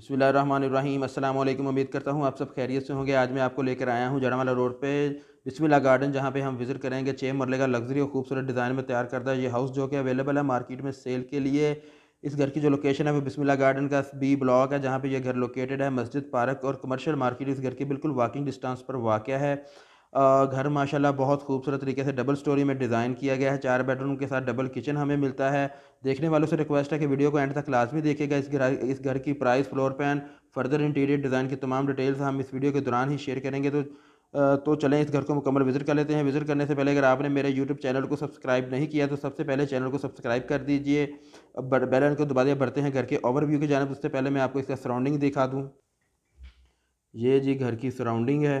बसमीम अल्लाम उम्मीद करता हूँ आप सब खैरियत से होंगे आज मैं आपको लेकर आया हूँ जड़ावाला रोड पे बिस्मिल्ला गार्डन जहाँ पे हम विज़िट करेंगे छः मरले का लग्जरी और खूबसूरत डिज़ाइन में तैयार करता है ये हाउस जो कि अवेलेबल है मार्केट में सेल के लिए इस घर की जो लोकेशन है वो बिस्मिल्ला गार्डन का बी ब्लॉक है जहाँ पर यह घर लोकेटेड है मस्जिद पार्क और कमर्शियल मार्केट इस घर के बिल्कुल वॉकिंग डिस्टेंस पर वाक़ है घर माशाल्लाह बहुत खूबसूरत तरीके से डबल स्टोरी में डिज़ाइन किया गया है चार बेडरूम के साथ डबल किचन हमें मिलता है देखने वालों से रिक्वेस्ट है कि वीडियो को एंड तक लाजमी देखेगा इस घर इस घर की price floor plan further interior design की तमाम डिटेल्स हम इस वीडियो के दौरान ही शेयर करेंगे तो तो चलें इस घर को मुकम्मल विज़िट कर लेते हैं विज़िट करने से पहले अगर आपने मेरे यूट्यूब चैनल को सब्सक्राइब नहीं किया तो सबसे पहले चैनल को सब्सक्राइब कर दीजिए बेल आइकन को दबा दिया बढ़ते हैं घर के ओवरव्यू की जानब उससे पहले मैं आपको इसका सराउंडिंग दिखा दूँ ये जी घर की सराउंडिंग है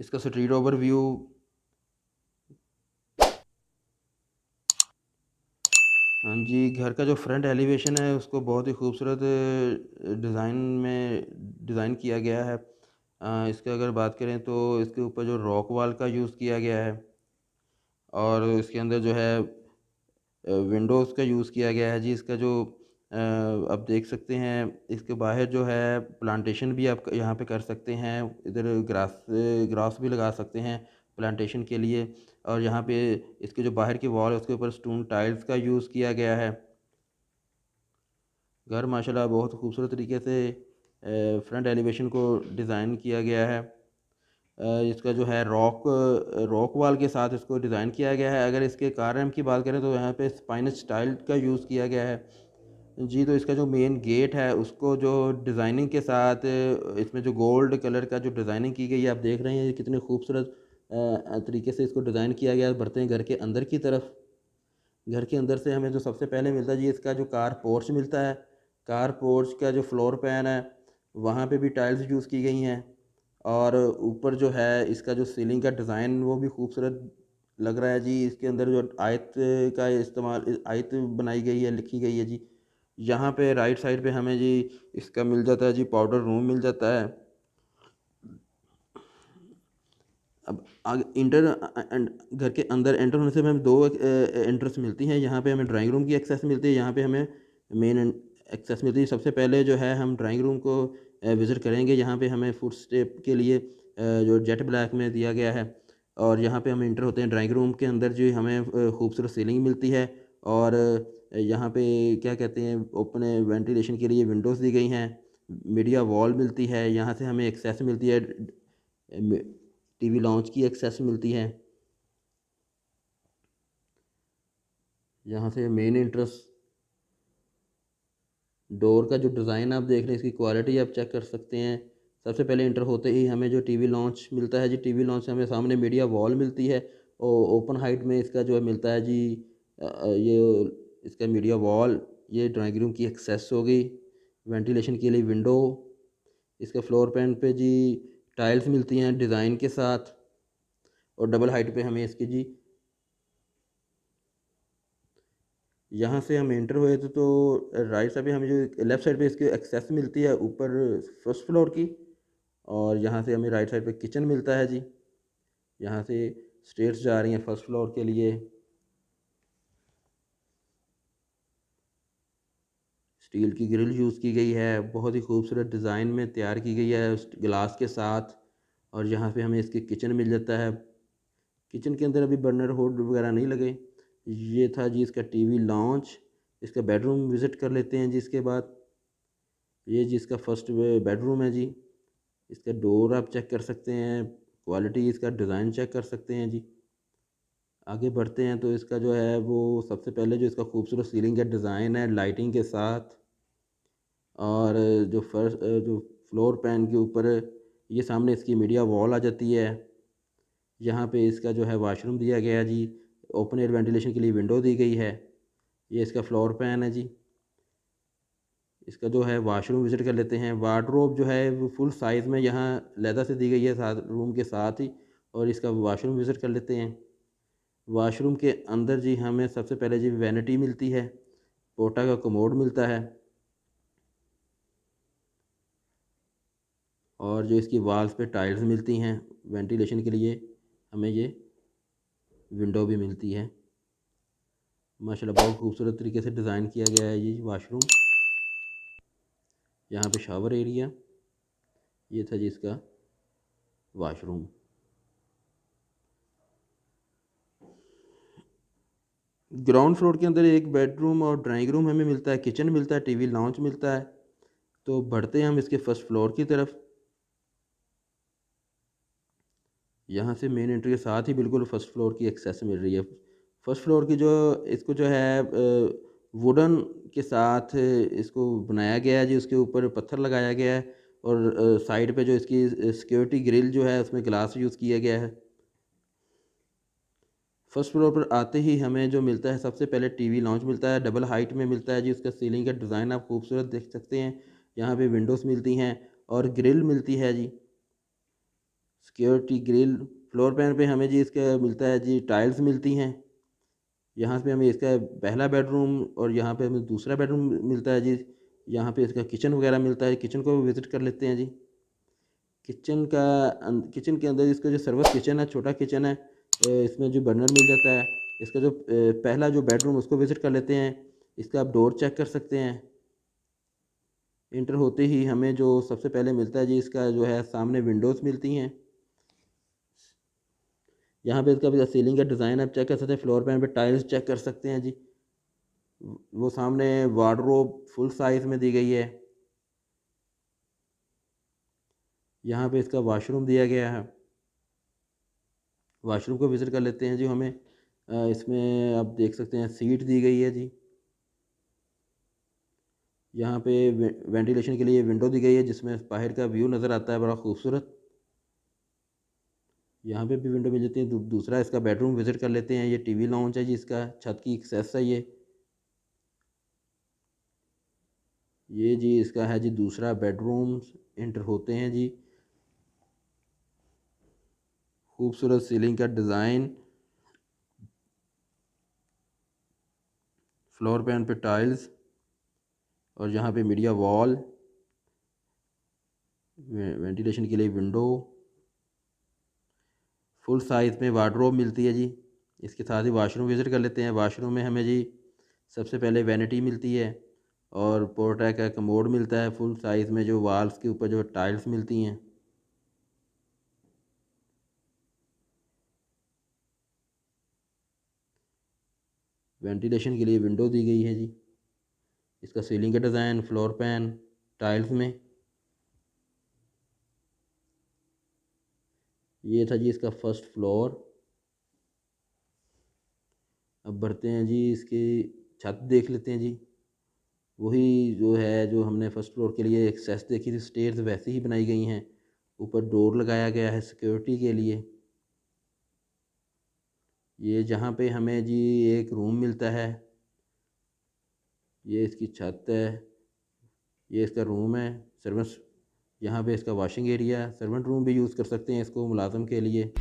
इसका स्ट्रीट ओवर व्यू हाँ जी घर का जो फ्रंट एलिवेशन है उसको बहुत ही खूबसूरत डिज़ाइन में डिज़ाइन किया गया है इसका अगर बात करें तो इसके ऊपर जो रॉक वाल का यूज़ किया गया है और इसके अंदर जो है विंडोज़ का यूज़ किया गया है जी इसका जो आप देख सकते हैं इसके बाहर जो है प्लांटेशन भी आप यहाँ पे कर सकते हैं इधर ग्रास ग्रास भी लगा सकते हैं प्लांटेशन के लिए और यहाँ पे इसके जो बाहर की वॉल है उसके ऊपर स्टोन टाइल्स का यूज़ किया गया है घर माशाल्लाह बहुत खूबसूरत तरीके से फ्रंट एलिवेशन को डिज़ाइन किया गया है इसका जो है रॉक रॉक वाल के साथ इसको डिज़ाइन किया गया है अगर इसके कार की बात करें तो यहाँ पे स्पाइनस टाइल का यूज़ किया गया है जी तो इसका जो मेन गेट है उसको जो डिज़ाइनिंग के साथ इसमें जो गोल्ड कलर का जो डिज़ाइनिंग की गई है आप देख रहे हैं कितने खूबसूरत तरीके से इसको डिज़ाइन किया गया बढ़ते हैं घर के अंदर की तरफ घर के अंदर से हमें जो सबसे पहले मिलता है जी इसका जो कार पोर्च मिलता है कार पोर्च का जो फ्लोर पैन है वहाँ पे भी टाइल्स यूज़ की गई हैं और ऊपर जो है इसका जो सीलिंग का डिज़ाइन वो भी खूबसूरत लग रहा है जी इसके अंदर जो आयत का इस्तेमाल आयत बनाई गई है लिखी गई है जी यहाँ पे राइट साइड पे हमें जी इसका मिल जाता है जी पाउडर रूम मिल जाता है अब आगे इंटर घर के अंदर एंटर होने से हमें दो एंट्रेंस मिलती हैं यहाँ पे हमें ड्राइंग रूम की एक्सेस मिलती है यहाँ पे हमें मेन एक्सेस मिलती है सबसे पहले जो है हम ड्राइंग रूम को विज़िट करेंगे यहाँ पे हमें फूड स्टेप के लिए जो जेट ब्लैक में दिया गया है और यहाँ पे हम इंटर होते हैं ड्राइंग रूम के अंदर जो हमें खूबसूरत सीलिंग मिलती है और यहाँ पे क्या कहते हैं ओपन वेंटिलेशन के लिए विंडोज़ दी गई हैं मीडिया वॉल मिलती है यहाँ से हमें एक्सेस मिलती है टीवी लॉन्च की एक्सेस मिलती है यहाँ से मेन इंटरेस्ट डोर का जो डिज़ाइन आप देख रहे हैं इसकी क्वालिटी आप चेक कर सकते हैं सबसे पहले इंटर होते ही हमें जो टीवी लॉन्च मिलता है जी टीवी लॉन्च हमें सामने मीडिया वॉल मिलती है और ओपन हाइट में इसका जो है मिलता है जी ये इसका मीडिया वॉल ये ड्राइंग रूम की एक्सेस हो गई वेंटिलेशन के लिए विंडो इसके फ्लोर पैन पे जी टाइल्स मिलती हैं डिज़ाइन के साथ और डबल हाइट पे हमें इसकी जी यहाँ से हम एंटर हुए थे तो राइट तो साइड पे हमें जो लेफ़्ट साइड पे इसकी एक्सेस मिलती है ऊपर फर्स्ट फ्लोर की और यहाँ से हमें राइट साइड पे किचन मिलता है जी यहाँ से स्टेट्स जा रही हैं फर्स्ट फ्लोर के लिए स्टील की ग्रिल यूज़ की गई है बहुत ही खूबसूरत डिज़ाइन में तैयार की गई है ग्लास के साथ और यहाँ पे हमें इसके किचन मिल जाता है किचन के अंदर अभी बर्नर होड वगैरह नहीं लगे ये था जी इसका टीवी लॉन्च इसका बेडरूम विज़िट कर लेते हैं जी इसके बाद ये जी इसका फर्स्ट बेडरूम है जी इसका डोर आप चेक कर सकते हैं क्वालिटी इसका डिज़ाइन चेक कर सकते हैं जी आगे बढ़ते हैं तो इसका जो है वो सबसे पहले जो इसका खूबसूरत सीलिंग का डिज़ाइन है लाइटिंग के साथ और जो फर्श जो फ्लोर पैन के ऊपर ये सामने इसकी मीडिया वॉल आ जाती है यहाँ पे इसका जो है वाशरूम दिया गया है जी ओपन एयर वेंटिलेशन के लिए विंडो दी गई है ये इसका फ्लोर पैन है जी इसका जो है वाशरूम विज़िट कर लेते हैं वार्ड्रोब जो है वो फुल साइज़ में यहाँ लैदा से दी गई है साथ रूम के साथ ही और इसका वाशरूम विज़िट कर लेते हैं वाशरूम के अंदर जी हमें सबसे पहले जी वैनिटी मिलती है पोटा का कमोड मिलता है और जो इसकी वाल्स पे टाइल्स मिलती हैं वेंटिलेशन के लिए हमें ये विंडो भी मिलती है माशा बहुत खूबसूरत तरीके से डिज़ाइन किया गया है ये वाशरूम यहाँ पे शावर एरिया ये था जी इसका वाशरूम ग्राउंड फ्लोर के अंदर एक बेडरूम और ड्राइंग रूम हमें मिलता है किचन मिलता है टीवी लाउंज मिलता है तो बढ़ते हैं हम इसके फर्स्ट फ्लोर की तरफ यहाँ से मेन एंट्री के साथ ही बिल्कुल फर्स्ट फ्लोर की एक्सेस मिल रही है फर्स्ट फ्लोर की जो इसको जो है वुडन के साथ इसको बनाया गया है जी उसके ऊपर पत्थर लगाया गया है और साइड पे जो इसकी सिक्योरिटी ग्रिल जो है उसमें ग्लास यूज़ किया गया है फर्स्ट फ्लोर पर आते ही हमें जो मिलता है सबसे पहले टीवी लॉन्च मिलता है डबल हाइट में मिलता है जी उसका सीलिंग का डिज़ाइन आप खूबसूरत देख सकते हैं यहाँ पे विंडोज़ मिलती हैं और ग्रिल मिलती है जी सिक्योरिटी ग्रिल फ्लोर पैन पे हमें जी इसका मिलता है जी टाइल्स मिलती हैं यहाँ पे हमें इसका पहला बेडरूम और यहाँ पे हमें दूसरा बेडरूम मिलता है जी यहाँ पे इसका किचन वगैरह मिलता है किचन को विज़िट कर लेते हैं जी किचन का अं, किचन के अंदर इसका जो सर्वस किचन है छोटा किचन है इसमें जो बर्नर मिल जाता है इसका जो पहला जो बेडरूम उसको विज़िट कर लेते हैं इसका आप डोर चेक कर सकते हैं इंटर होते ही हमें जो सबसे पहले मिलता है जी इसका जो है सामने विंडोज़ मिलती हैं यहाँ पे इसका सीलिंग का डिज़ाइन आप चेक कर सकते हैं फ्लोर पैन पे टाइल्स चेक कर सकते हैं जी वो सामने वार्डरोब फुल साइज़ में दी गई है यहाँ पे इसका वाशरूम दिया गया है वाशरूम को विज़िट कर लेते हैं जी हमें इसमें आप देख सकते हैं सीट दी गई है जी यहाँ पे वेंटिलेशन के लिए विंडो दी गई है जिसमें बाहर का व्यू नज़र आता है बड़ा खूबसूरत यहाँ पे भी विंडो मिल जाती है दूसरा इसका बेडरूम विज़िट कर लेते हैं ये टीवी लाउंज है जिसका छत की एक्सेस है ये ये जी इसका है जी दूसरा बेडरूम इंटर होते हैं जी खूबसूरत सीलिंग का डिज़ाइन फ्लोर पैन पे टाइल्स और यहाँ पे मीडिया वॉल वेंटिलेशन के लिए विंडो फुल साइज़ में वार्ड्रोब मिलती है जी इसके साथ ही वाशरूम विज़िट कर लेते हैं वाशरूम में हमें जी सबसे पहले वैनिटी मिलती है और पोर्टा का कमोड मिलता है फुल साइज़ में जो वाल्स के ऊपर जो टाइल्स मिलती हैं वेंटिलेशन के लिए विंडो दी गई है जी इसका सीलिंग का डिज़ाइन फ्लोर पैन टाइल्स में ये था जी इसका फर्स्ट फ्लोर अब बढ़ते हैं जी इसकी छत देख लेते हैं जी वही जो है जो हमने फर्स्ट फ्लोर के लिए एक्सेस देखी थी स्टेयर्स वैसे ही बनाई गई हैं ऊपर डोर लगाया गया है सिक्योरिटी के लिए ये जहाँ पे हमें जी एक रूम मिलता है ये इसकी छत है ये इसका रूम है सर्वेंट्स यहाँ पे इसका वाशिंग एरिया है सर्वेंट रूम भी यूज़ कर सकते हैं इसको मुलाजम के लिए